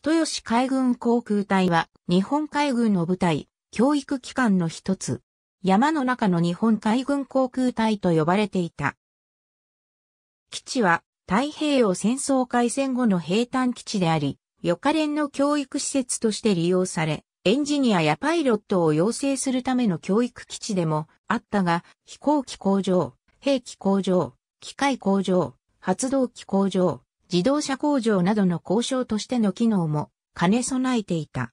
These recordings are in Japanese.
人吉海軍航空隊は日本海軍の部隊、教育機関の一つ。山の中の日本海軍航空隊と呼ばれていた。基地は太平洋戦争開戦後の平坦基地であり、予科連の教育施設として利用され、エンジニアやパイロットを養成するための教育基地でもあったが、飛行機工場、兵器工場、機械工場、発動機工場、自動車工場などの交渉としての機能も兼ね備えていた。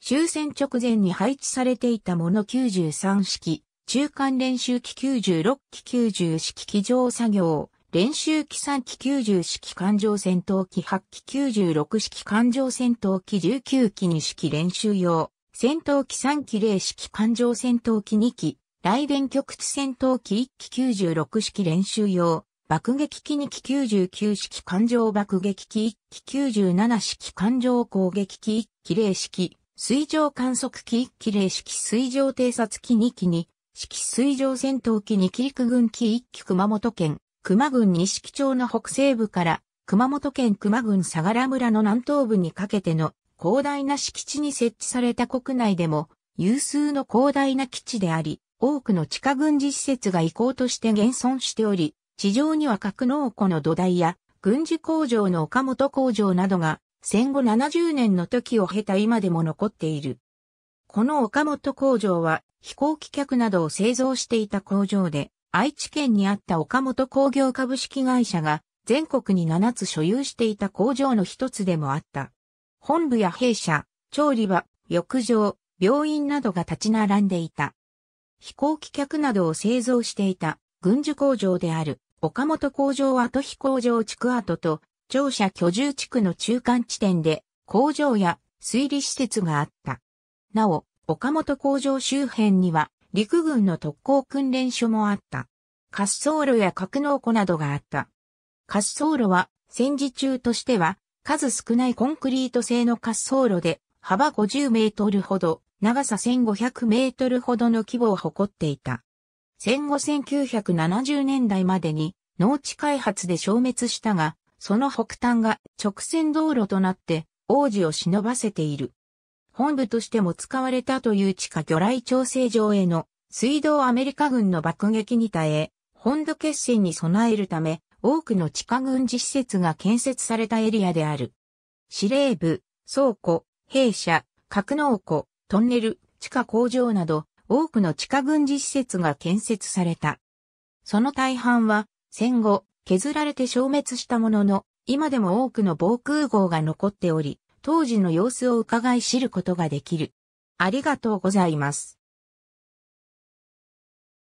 終戦直前に配置されていたもの93式、中間練習機96機90式機上作業、練習機3機90式艦上戦闘機8機96式艦上戦闘機19機2式練習用、戦闘機3機0式艦上戦闘機2機、雷電局地戦闘機1機96式練習用、爆撃機2機99式艦上爆撃機1機97式艦上攻撃機1機0式、水上観測機1機0式水上偵察機2機2式水上戦闘機2機陸軍機1機熊本県、熊郡西木町の北西部から、熊本県熊郡相良村の南東部にかけての広大な敷地に設置された国内でも有数の広大な基地であり、多くの地下軍事施設が遺構として現存しており、地上には格納庫の土台や軍事工場の岡本工場などが戦後70年の時を経た今でも残っている。この岡本工場は飛行機客などを製造していた工場で、愛知県にあった岡本工業株式会社が全国に7つ所有していた工場の一つでもあった。本部や弊社、調理場、浴場、病院などが立ち並んでいた。飛行機客などを製造していた軍需工場である岡本工場跡飛工場地区跡と庁舎居住地区の中間地点で工場や水利施設があった。なお、岡本工場周辺には陸軍の特攻訓練所もあった。滑走路や格納庫などがあった。滑走路は戦時中としては数少ないコンクリート製の滑走路で幅50メートルほど、長さ1500メートルほどの規模を誇っていた。戦後1970年代までに農地開発で消滅したが、その北端が直線道路となって王子を忍ばせている。本部としても使われたという地下魚雷調整場への水道アメリカ軍の爆撃に耐え、本土決戦に備えるため多くの地下軍事施設が建設されたエリアである。司令部、倉庫、兵舎、格納庫、トンネル、地下工場など、多くの地下軍事施設が建設された。その大半は、戦後、削られて消滅したものの、今でも多くの防空壕が残っており、当時の様子を伺い知ることができる。ありがとうございます。